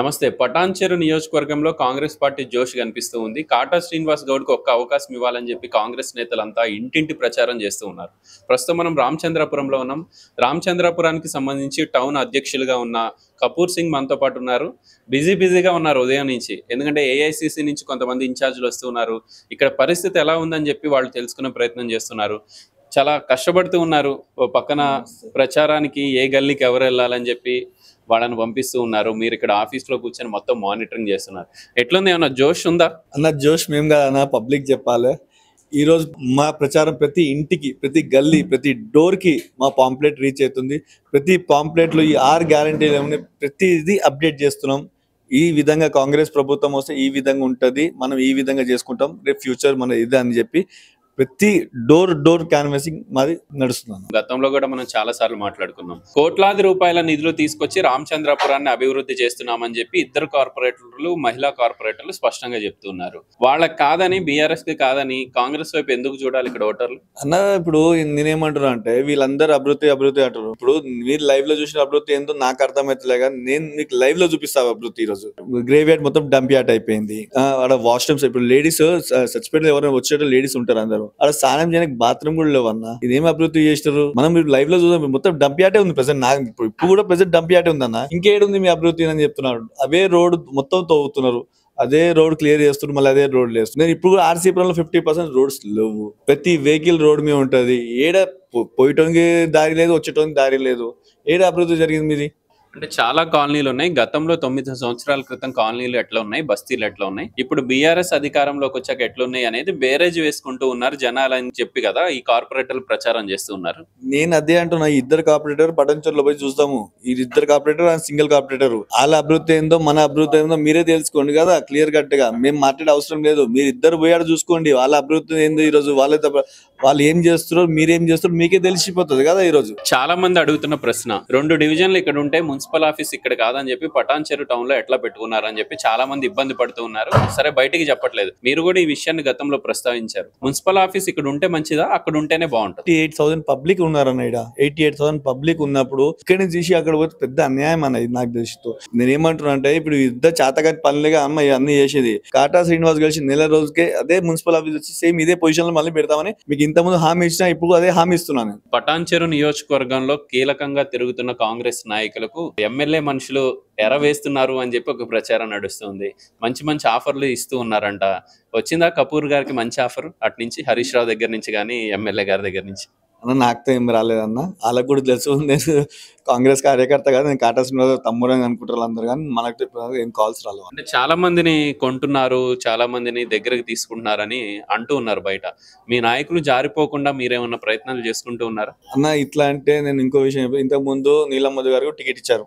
నమస్తే పటాన్చెరు నియోజకవర్గంలో కాంగ్రెస్ పార్టీ జోష్ కనిపిస్తూ ఉంది కాటా శ్రీనివాస్ గౌడ్కు ఒక్క అవకాశం ఇవ్వాలని చెప్పి కాంగ్రెస్ నేతలంతా ఇంటింటి ప్రచారం చేస్తూ ఉన్నారు ప్రస్తుతం మనం రామచంద్రపురంలో ఉన్నాం రామచంద్రపురానికి సంబంధించి టౌన్ అధ్యక్షులుగా ఉన్న కపూర్ సింగ్ మనతో పాటు ఉన్నారు బిజీ బిజీగా ఉన్నారు ఉదయం నుంచి ఎందుకంటే ఏఐసిసి నుంచి కొంతమంది ఇన్ఛార్జీలు వస్తున్నారు ఇక్కడ పరిస్థితి ఎలా ఉందని చెప్పి వాళ్ళు తెలుసుకునే ప్రయత్నం చేస్తున్నారు చాలా కష్టపడుతూ ఉన్నారు పక్కన ప్రచారానికి ఏ గల్లీకి ఎవరు వెళ్ళాలని చెప్పి వాళ్ళని పంపిస్తూ ఉన్నారు మీరు ఇక్కడ ఆఫీస్ లో కూర్చొని మొత్తం మానిటరింగ్ చేస్తున్నారు ఎట్లుంది ఏమన్నా జోష్ ఉందా అన్న జోష్ మేము కదా పబ్లిక్ చెప్పాలి ఈ రోజు మా ప్రచారం ప్రతి ఇంటికి ప్రతి గల్లీ ప్రతి డోర్ కి మా పాంప్లెట్ రీచ్ అవుతుంది ప్రతి పాంప్లెట్ లో ఈ ఆరు గ్యారంటీలు ఏమని ప్రతిదీ అప్డేట్ చేస్తున్నాం ఈ విధంగా కాంగ్రెస్ ప్రభుత్వం వస్తే ఈ విధంగా ఉంటుంది మనం ఈ విధంగా చేసుకుంటాం రేపు ఫ్యూచర్ మన ఇది అని చెప్పి ప్రతి డోర్ డోర్ క్యాన్వసింగ్ మాది నడుస్తున్నాను గతంలో కూడా మనం చాలా సార్లు మాట్లాడుకున్నాం కోట్లాది రూపాయల నిధులు తీసుకొచ్చి రామచంద్రపురాన్ని అభివృద్ధి చేస్తున్నామని చెప్పి ఇద్దరు కార్పొరేటర్లు మహిళా కార్పొరేటర్లు స్పష్టంగా చెప్తున్నారు వాళ్ళకి కాదని బీఆర్ఎస్ కి కాదని కాంగ్రెస్ వైపు ఎందుకు చూడాలి ఇక్కడ ఓటర్లు అన్న ఇప్పుడు నేనేమంటారు అంటే వీళ్ళందరూ అభివృద్ధి అభివృద్ధి అంటారు ఇప్పుడు మీరు లైవ్ లో చూసిన అభివృద్ధి ఏందో నాకు అర్థమవుతలేగా నేను మీకు లైవ్ లో చూపిస్తా అభివృద్ధి ఈ రోజు గ్రేవ్ మొత్తం డంప్ యార్డ్ అయిపోయింది వాష్ రూమ్స్ ఇప్పుడు లేడీస్ సచిపోయిన ఎవరైనా వచ్చేటప్పుడు లేడీస్ ఉంటారు అందరూ అక్కడ స్నానం చేయడానికి బాత్రూమ్ కూడా లేవన్నా ఇదేం అభివృద్ధి చేస్తారు మనం మీరు లో చూద్దాం మొత్తం డంప్ యాటే ఉంది ప్రెసెంట్ నాకు ఇప్పుడు కూడా ప్రెసెంట్ డంప్ యాటే ఉందన్న ఇంకేడుంది మీ అభివృద్ధి అని చెప్తున్నారు అవే రోడ్ మొత్తం తవ్వుతున్నారు అదే రోడ్ క్లియర్ చేస్తున్నారు మళ్ళీ అదే రోడ్ లేదు నేను ఇప్పుడు కూడా ఆర్సీపురంలో ఫిఫ్టీ పర్సెంట్ రోడ్స్ లేవు ప్రతి వెహికల్ రోడ్ మీద ఉంటుంది ఏడ పోయటానికి దారి లేదు వచ్చేటోనికి దారి లేదు ఏడ అభివృద్ధి జరిగింది మీది అంటే చాలా కాలనీలు ఉన్నాయి గతంలో తొమ్మిది సంవత్సరాల క్రితం కాలనీలు ఎట్లా ఉన్నాయి బస్తీలు ఎట్లా ఉన్నాయి ఇప్పుడు బీఆర్ఎస్ అధికారంలోకి వచ్చాక ఎట్లున్నాయి అనేది బేరేజ్ వేసుకుంటూ ఉన్నారు జనాలు అని చెప్పి కదా ఈ కార్పొరేటర్లు ప్రచారం చేస్తూ ఉన్నారు నేను అదే అంటున్నా ఇద్దరు కార్పొరేటర్ పటంచర్లో పోయి చూస్తాము ఈ ఇద్దరు కార్పొరేటర్ అండ్ సింగిల్ కార్పొరేటర్ వాళ్ళ అభివృద్ధి ఏందో మన అభివృద్ధి ఏందో మీరే తెలుసుకోండి కదా క్లియర్ కట్ గా మేము మాట్లాడే అవసరం లేదు మీరు ఇద్దరు పోయాడు చూసుకోండి వాళ్ళ అభివృద్ధి ఏందో ఈ రోజు వాళ్ళ వాళ్ళు ఏం చేస్తున్నారు మీరేం చేస్తున్నారు మీకే తెలిసిపోతుంది కదా ఈ రోజు చాలా మంది అడుగుతున్న ప్రశ్న రెండు డివిజన్లు ఇక్కడ ఉంటే మున్సిపల్ ఆఫీస్ ఇక్కడ కాదని చెప్పి పటాన్చెరు టౌన్ లో ఎట్లా పెట్టుకున్నారు అని చెప్పి చాలా మంది ఇబ్బంది పడుతూ ఉన్నారు సరే బయటికి చెప్పట్లేదు మీరు కూడా ఈ విషయాన్ని గతంలో ప్రస్తావించారు మున్సిపల్ ఆఫీస్ ఇక్కడ ఉంటే మంచిదా అక్కడ ఉంటేనే బాగుంటుంది ఎయిట్ థౌసండ్ పబ్లిక్ ఉన్నారన్న ఇక్కడ ఎయిటీ ఎయిట్ థౌసండ్ పబ్లిక్ ఉన్నప్పుడు ఇక్కడ చూసి అక్కడ పోతే పెద్ద అన్యాయం అన్నది నాకు తెలుసుతో నేను ఏమంటున్నా అంటే ఇప్పుడు యుద్ధ చాతగారి పనులుగా అమ్మ అన్ని చేసేది కాటా శ్రీనివాస్ కలిసి నెల రోజుకే అదే మున్సిపల్ ఆఫీస్ వచ్చి సేమ్ ఇదే పొజిషన్ లో మళ్ళీ పెడతామని మీకు ఇంత ముందు హామీ ఇచ్చినా ఇప్పుడు అదే హామీ ఇస్తున్నాను పటాన్చెరు నియోజకవర్గంలో కీలకంగా తిరుగుతున్న కాంగ్రెస్ నాయకులకు ఎమ్మెల్యే మనుషులు ఎరవేస్తున్నారు అని చెప్పి ఒక ప్రచారం నడుస్తుంది మంచి మంచి ఆఫర్లు ఇస్తూ ఉన్నారంట వచ్చిందా కపూర్ గారికి మంచి ఆఫర్ అటు నుంచి హరీష్ రావు దగ్గర నుంచి కానీ ఎమ్మెల్యే గారి దగ్గర నుంచి అన్న నాకుతో ఏం రాలేదన్న వాళ్ళకు కూడా తెలుసు నేను కాంగ్రెస్ కార్యకర్త కాదు నేను కాటా మీద తమ్ముడు అని అనుకుంటారు అందరు కానీ మనకు ఏం కాల్స్ రాలేదు అంటే చాలా మందిని కొంటున్నారు చాలా మందిని దగ్గరకు తీసుకుంటున్నారని అంటూ ఉన్నారు బయట మీ నాయకులు జారిపోకుండా మీరేమన్నా ప్రయత్నాలు చేసుకుంటూ ఉన్నారా అన్న ఇట్లా అంటే నేను ఇంకో విషయం ఇంతకు ముందు నీలమ్మది గారు గారికి టికెట్ ఇచ్చారు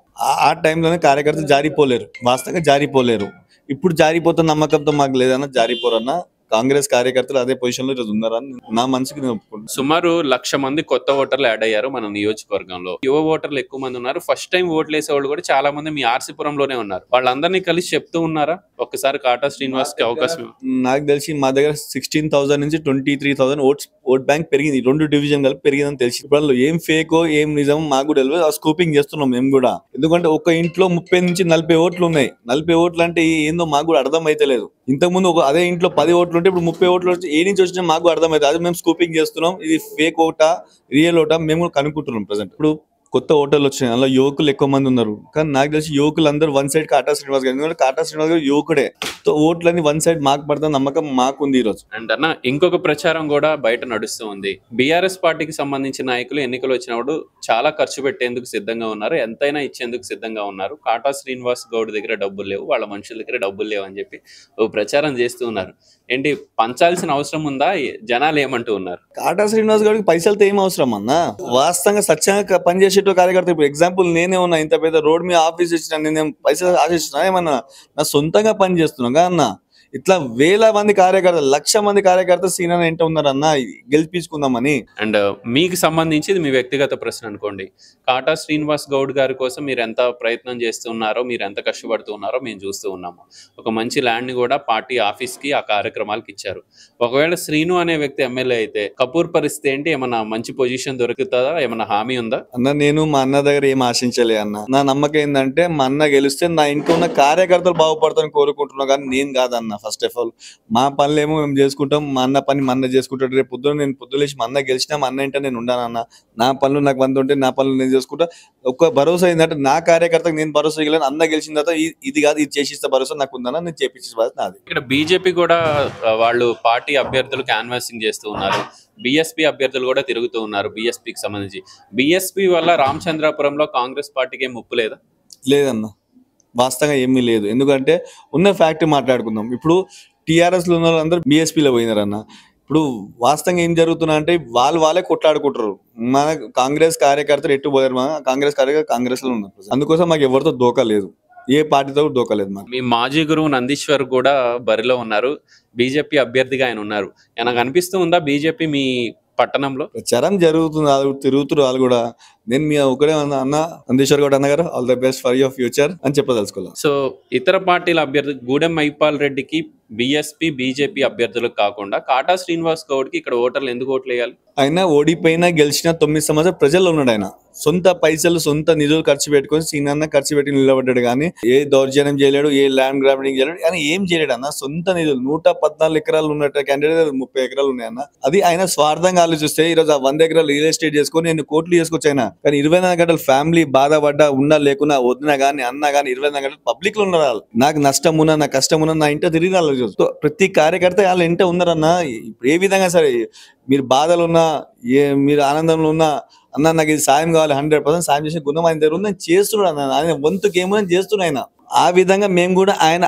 ఆ టైంలోనే కార్యకర్తలు జారిపోలేరు వాస్తవంగా జారిపోలేరు ఇప్పుడు జారిపోతున్న నమ్మకంతో మాకు లేదన్నా జారిపోరన్నా కాంగ్రెస్ కార్యకర్తలు అదే పొజిషన్ లో ఈరోజు ఉన్నారని నా మనసుకి నేను సుమారు లక్ష మంది కొత్త ఓటర్లు యాడ్ అయ్యారు మన నియోజకవర్గంలో యువ ఓటర్లు ఎక్కువ మంది ఉన్నారు ఫస్ట్ టైం ఓట్లు వేసే వాళ్ళు కూడా చాలా మంది మీ ఆర్సీపురంలోనే ఉన్నారు వాళ్ళందరినీ కలిసి చెప్తూ ఉన్నారా ఒక్కసారి కాటా శ్రీనివాస్ కి అవకాశం నాకు తెలిసి మా దగ్గర సిక్స్టీన్ థౌసండ్ నుంచి twenty three thousand votes vote bank పెరిగింది రెండు డివిజన్ కలిపి పెరిగిందని తెలిసి ఇప్పుడు ఏం ఫేకో ఏం నిజం మాకు కూడా తెలియదు స్కూపింగ్ చేస్తున్నాం మేము కూడా ఎందుకంటే ఒక ఇంట్లో ముప్పై నుంచి నలభై ఓట్లు ఉన్నాయి నలభై ఓట్లు అంటే ఏందో మాకు కూడా అర్థం అయితే లేదు ఇంతకుముందు అదే ఇంట్లో పది ఓట్లు ఓట్లు ఉంటే ఇప్పుడు ముప్పై ఓట్లు వచ్చి ఏ నుంచి వచ్చినా మాకు అర్థమవుతుంది అది మేము స్కూపింగ్ చేస్తున్నాం ఇది ఫేక్ ఓటా రియల్ ఓటా మేము కనుక్కుంటున్నాం ప్రజెంట్ ఇప్పుడు కొత్త హోటల్ వచ్చినాయి అందులో యువకులు ఎక్కువ మంది ఉన్నారు కానీ నాకు తెలిసి యువకులు అందరూ వన్ సైడ్ కాటా శ్రీనివాస్ గారు ఎందుకంటే కాటా శ్రీనివాస్ గారు యువకుడే సో ఓట్లని వన్ సైడ్ మాకు పడతా నమ్మకం మాకుంది ఈరోజు అండ్ అన్న ఇంకొక ప్రచారం కూడా బయట నడుస్తూ ఉంది బీఆర్ఎస్ పార్టీకి సంబంధించిన నాయకులు ఎన్నికలు వచ్చినప్పుడు చాలా ఖర్చు పెట్టేందుకు సిద్ధంగా ఉన్నారు ఎంతైనా ఇచ్చేందుకు సిద్ధంగా ఉన్నారు కాటా శ్రీనివాస్ గౌడ్ దగ్గర డబ్బులు లేవు వాళ్ళ మనుషుల దగ్గర డబ్బులు లేవు అని చెప్పి ఓ ప్రచారం చేస్తూ ఉన్నారు ఏంటి పంచాల్సిన అవసరం ఉందా జనాలు ఏమంటూ ఉన్నారు కాటా శ్రీనివాస్ గౌడ్కి పైసలతో ఏం అవసరం అన్న వాస్తవంగా సత్యంగా పనిచేసే ఆశించే కార్యకర్త ఇప్పుడు ఎగ్జాంపుల్ నేనే ఉన్నా ఇంత పెద్ద రోడ్ మీద ఆఫీస్ ఇచ్చిన నేనే పైసలు ఆశిస్తున్నా ఏమన్నా నా సొంతంగా పని చేస్తున్నాగా అన్నా ఇట్లా వేల మంది కార్యకర్తలు లక్ష మంది కార్యకర్తలు సీనియర్ ఉన్నారు అన్న గెలిపించుకుందామని అండ్ మీకు సంబంధించి ఇది మీ వ్యక్తిగత ప్రశ్న అనుకోండి కాటా శ్రీనివాస్ గౌడ్ గారి కోసం మీరు ఎంత ప్రయత్నం చేస్తున్నారో మీరు ఎంత కష్టపడుతున్నారో మేము చూస్తూ ఉన్నాము ఒక మంచి ల్యాండ్ ని కూడా పార్టీ ఆఫీస్ కి ఆ కార్యక్రమాలకు ఇచ్చారు ఒకవేళ శ్రీను అనే వ్యక్తి ఎమ్మెల్యే అయితే కపూర్ పరిస్థితి ఏంటి ఏమన్నా మంచి పొజిషన్ దొరుకుతుందా ఏమన్నా హామీ ఉందా అన్న నేను మా అన్న దగ్గర ఏం ఆశించలే అన్న నా నమ్మకం ఏంటంటే మా అన్న గెలిస్తే నా ఇంట్లో ఉన్న కార్యకర్తలు బాగుపడతాను కోరుకుంటున్నా కానీ నేను కాదన్న ఫస్ట్ ఆఫ్ ఆల్ మా పనులు ఏమో మేము చేసుకుంటాం మా అన్న పని మా అన్న చేసుకుంటాడు రేపు పొద్దున నేను పొద్దులేసి మా అన్న గెలిచినా మా అన్న ఏంటో నేను ఉండానన్న నా పనులు నాకు వంద ఉంటే నా పనులు నేను చేసుకుంటా ఒక భరోసా ఏంటంటే నా కార్యకర్తకు నేను భరోసా ఇవ్వలేను అన్న గెలిచిన తర్వాత ఇది కాదు ఇది చేసిస్తే భరోసా నాకు ఉందన్న నేను చేపించే బాధ్యత నాది ఇక్కడ బీజేపీ కూడా వాళ్ళు పార్టీ అభ్యర్థులు క్యాన్వాసింగ్ చేస్తూ ఉన్నారు బీఎస్పీ అభ్యర్థులు కూడా తిరుగుతూ ఉన్నారు బీఎస్పీకి సంబంధించి బీఎస్పీ వల్ల రామచంద్రాపురంలో కాంగ్రెస్ పార్టీకి ముప్పు లేదా లేదన్నా వాస్తవంగా ఏమీ లేదు ఎందుకంటే ఉన్న ఫ్యాక్ట్ మాట్లాడుకుందాం ఇప్పుడు టీఆర్ఎస్లో ఉన్న వాళ్ళందరూ బీఎస్పీలో పోయినారన్న అన్న ఇప్పుడు వాస్తవంగా ఏం జరుగుతున్నా అంటే వాళ్ళు వాళ్ళే కొట్లాడుకుంటారు మన కాంగ్రెస్ కార్యకర్తలు ఎట్టు పోయారు మన కాంగ్రెస్ కార్యకర్త కాంగ్రెస్లో ఉన్నారు అందుకోసం మాకు ఎవరితో దోకా లేదు ఏ పార్టీతో దోకలేదు మాకు మీ మాజీ గురువు నందీశ్వర్ కూడా బరిలో ఉన్నారు బీజేపీ అభ్యర్థిగా ఆయన ఉన్నారు నాకు అనిపిస్తూ ఉందా బీజేపీ మీ పట్టణంలో ప్రచారం జరుగుతుంది వాళ్ళు తిరుగుతున్నారు వాళ్ళు కూడా నేను మీ ఒకడే అన్న నందీశ్వర్ గౌడ్ గారు all the best for your future అని చెప్పదలుచుకోవాలి సో ఇతర పార్టీల అభ్యర్థి గూడెం మైపాల్ రెడ్డికి బిఎస్పి బీజేపీ అభ్యర్థులకు కాకుండా కాటా శ్రీనివాస్ గౌడ్ కి ఇక్కడ ఓటర్లు ఎందుకు ఓట్లు వేయాలి ఆయన ఓడిపోయినా గెలిచిన తొమ్మిది సంవత్సరాలు ప్రజల్లో ఉన్నాడు ఆయన సొంత పైసలు సొంత నిధులు ఖర్చు పెట్టుకొని సీనియర్ ఖర్చు పెట్టి నిలబడ్డాడు కానీ ఏ దౌర్జన్యం చేయలేడు ఏ ల్యాండ్ గ్రాబింగ్ చేయలేడు కానీ ఏం చేయలేడు అన్న సొంత నిధులు నూట పద్నాలుగు ఎకరాలు ఉన్నట్టు క్యాండిడేట్ ముప్పై ఎకరాలు ఉన్నాయన్న అది ఆయన స్వార్థంగా ఆలోచిస్తే ఈరోజు ఆ వంద ఎకరాలు రియల్ ఎస్టేట్ చేసుకొని నేను కోట్లు చేసుకొచ్చాయినా కానీ ఇరవై నాలుగు గంటలు ఫ్యామిలీ బాధపడ్డా ఉన్నా లేకున్నా వదినా కానీ అన్నా కానీ ఇరవై నాలుగు గంటలు పబ్లిక్ లో ఉన్నారు నాకు నష్టం ఉన్నా నా కష్టం ఉన్నా నా ఇంట తిరిగి చూస్తూ ప్రతి కార్యకర్త వాళ్ళ ఇంట ఉన్నారన్న ఏ విధంగా సరే మీరు బాధలు ఉన్నా ఏ మీరు ఆనందంలో ఉన్నా అన్న నాకు ఇది సాయం కావాలి హండ్రెడ్ పర్సెంట్ సాయం చేసే గుణం ఆయన దగ్గర ఉంది నేను చేస్తున్నాడు అన్న ఆయన వంతు గేమ్ చేస్తున్నాయి ఆయన ఆ విధంగా మేము కూడా ఆయన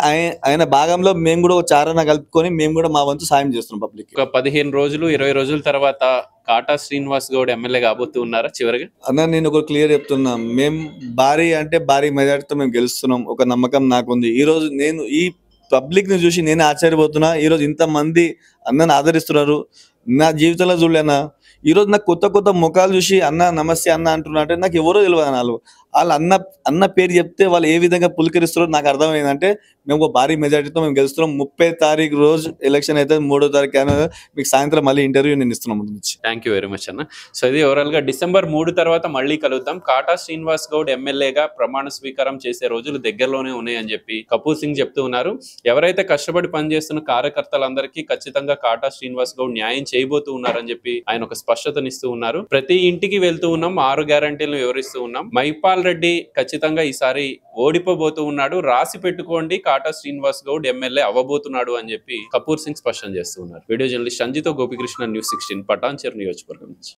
ఆయన భాగంలో మేము కూడా ఒక చారణ కలుపుకొని మేము కూడా మా వంతు సాయం చేస్తున్నాం పబ్లిక్ ఒక పదిహేను రోజులు ఇరవై రోజుల తర్వాత కాటా శ్రీనివాస్ గౌడ్ ఎమ్మెల్యే కాబోతు ఉన్నారా చివరిగా అన్న నేను ఒక క్లియర్ చెప్తున్నా మేము భారీ అంటే భారీ మెజార్టీతో మేము గెలుస్తున్నాం ఒక నమ్మకం నాకుంది ఈ రోజు నేను ఈ పబ్లిక్ ని చూసి నేను ఆశ్చర్యపోతున్నా ఇంత మంది అన్నను ఆదరిస్తున్నారు నా జీవితంలో చూడలేనా ఈ రోజు నాకు కొత్త కొత్త ముఖాలు చూసి అన్న నమస్తే అన్న అంటున్నా అంటే నాకు ఎవరో తెలియదు నాలుగు వాళ్ళు అన్న అన్న పేరు చెప్తే వాళ్ళు ఏ విధంగా పులకరిస్తారో నాకు అర్థమైందంటే మేము ఒక భారీ మెజార్టీతో మేము గెలుస్తున్నాం ముప్పై తారీఖు రోజు ఎలక్షన్ అయితే మూడో తారీఖు అయినా మీకు సాయంత్రం మళ్ళీ ఇంటర్వ్యూ నేను ఇస్తున్నాం థ్యాంక్ యూ వెరీ మచ్ అన్న సో ఇది ఓవరాల్గా డిసెంబర్ మూడు తర్వాత మళ్ళీ కలుద్దాం కాటా శ్రీనివాస్ గౌడ్ ఎమ్మెల్యేగా ప్రమాణ స్వీకారం చేసే రోజులు దగ్గరలోనే ఉన్నాయని చెప్పి కపూర్ సింగ్ చెప్తూ ఉన్నారు ఎవరైతే కష్టపడి పనిచేస్తున్న కార్యకర్తలందరికీ ఖచ్చితంగా కాటా శ్రీనివాస్ గౌడ్ న్యాయం చేయబోతూ ఉన్నారని చెప్పి ఆయన ఒక స్పష్టతనిస్తూ ఉన్నారు ప్రతి ఇంటికి వెళ్తూ ఉన్నాం ఆరు గ్యారంటీలను వివరిస్తూ ఉన్నాం మైపాల్ రెడ్డి ఖచ్చితంగా ఈసారి ఓడిపోబోతూ ఉన్నాడు రాసి పెట్టుకోండి కాటా శ్రీనివాస్ గౌడ్ ఎమ్మెల్యే అవ్వబోతున్నాడు అని చెప్పి కపూర్ సింగ్ స్పష్టం చేస్తున్నారు వీడియో జర్నలిస్ట్ సంజితో గోపికృష్ణ న్యూస్ సిక్స్టీన్ పటాన్చేరు నియోజకవర్గం నుంచి